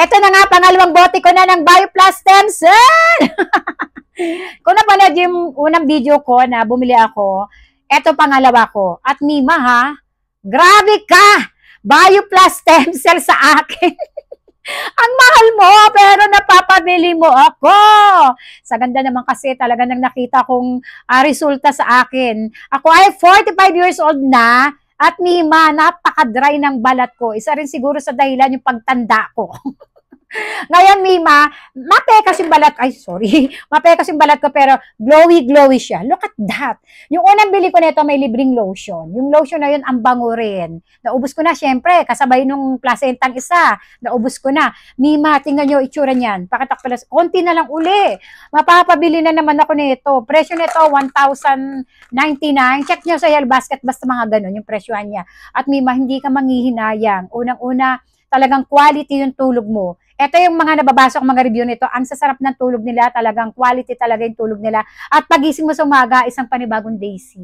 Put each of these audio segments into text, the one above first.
Ito na nga, pangalawang bote ko na ng Bioplus Stem Cell! Kung napanood yung unang video ko na bumili ako, ito pangalawa ko. At Mima ha, grabe ka! Bioplus Stem sa akin! Ang mahal mo, pero napapabili mo ako. Sa ganda naman kasi talaga nang nakita kong uh, resulta sa akin. Ako ay 45 years old na, at ni Ma, napaka-dry ng balat ko. Isa rin siguro sa dahilan yung pagtanda ko. Ngayon, Mima, mapekas yung balat. Ay, sorry. Mapekas yung balat ko, pero glowy-glowy siya. Look at that. Yung unang bili ko nito, may libreng lotion. Yung lotion na yun, ang bango rin. Naubos ko na, syempre. Kasabay nung placentang isa. Naubos ko na. Mima, tingnan nyo, itsura niyan. Pakatak pala. Konti na lang uli. Mapapabili na naman ako nito. Presyo nito, 1,099. Check nyo sa Yale Basket. Basta mga ganun yung presyohan niya. At Mima, hindi ka manghihinayang. Unang-una, talagang quality yung tulog mo ito yung mga nababasa kong mga review nito. Ang sasarap ng tulog nila, talagang quality talaga yung tulog nila. At pagising mo sa umaga, isang panibagong Daisy.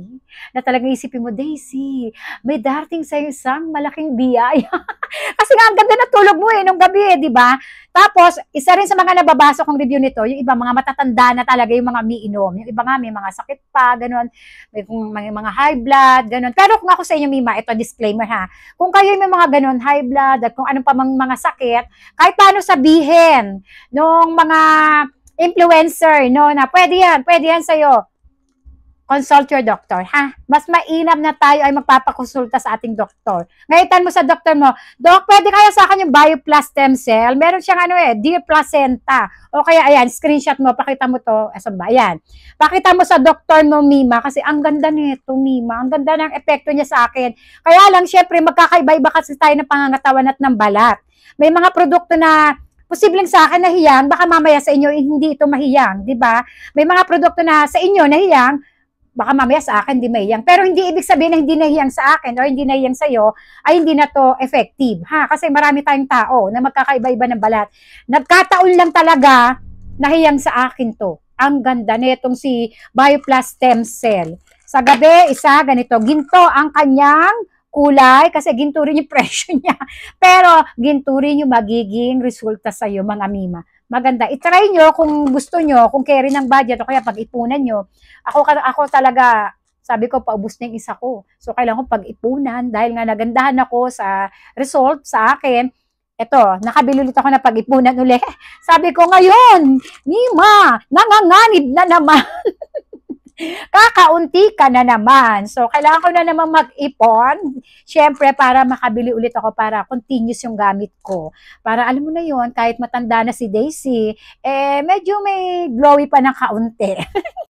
Na talagang isipin mo, Daisy, may darting sa isang malaking biyaya. Kasi nga, ang ganda na tulog mo eh, nung gabi eh, di ba? Tapos, isa rin sa mga nababasa kong review nito, yung iba mga matatanda na talaga yung mga umiinom. Yung iba nga may mga sakit pa, ganun. May kung mga, mga high blood, ganun. Pero kung ako sa inyo, Mima, ito disclaimer ha. Kung kayo may mga ganun, high blood, at kung anong pa mga sakit, kahit paano sabihin ng mga influencer, no, na pwede yan, pwede yan sa iyo consult your doctor, ha? Mas mainam na tayo ay magpapakonsulta sa ating doktor. Ngayitan mo sa doktor mo, Dok, pwede kaya sa akin yung bioplast stem cell? Meron siyang ano eh, dear placenta. O kaya, ayan, screenshot mo, pakita mo to, asan ba? Ayan. Pakita mo sa doktor mo, Mima, kasi ang ganda nito, Mima. Ang ganda ng epekto niya sa akin. Kaya lang, syempre, magkakaiba-iba kasi tayo ng pangangatawan at ng balat. May mga produkto na posibleng sa akin nahiyang, baka mamaya sa inyo eh, hindi ito mahiyang, di ba? May mga produkto na sa inyo nahiyang, baka mamaya sa akin hindi mahiyang. Pero hindi ibig sabihin na hindi nahiyang sa akin or hindi nahiyang sa iyo ay hindi na to effective. Ha? Kasi marami tayong tao na magkakaiba-iba ng balat. Nagkataon lang talaga nahiyang sa akin to. Ang ganda nitong si Bioplast stem cell. Sa gabi, isa ganito, ginto ang kanyang kulay kasi ginturin yung presyo niya. Pero ginturin yung magiging resulta sa iyo mga mima. Maganda. I-try nyo kung gusto nyo, kung carry ng budget o kaya pag-ipunan nyo. Ako, ako talaga, sabi ko, paubos na yung isa ko. So, kailangan ko pag-ipunan dahil nga nagandahan ako sa result sa akin. Ito, nakabilulit ako na pag-ipunan uli. Sabi ko ngayon, Mima, nanganganib na naman. kakaunti ka na naman. So, kailangan ko na naman mag-ipon. Siyempre, para makabili ulit ako para continuous yung gamit ko. Para alam mo na yon kahit matanda na si Daisy, eh, medyo may glowy pa ng kaunti.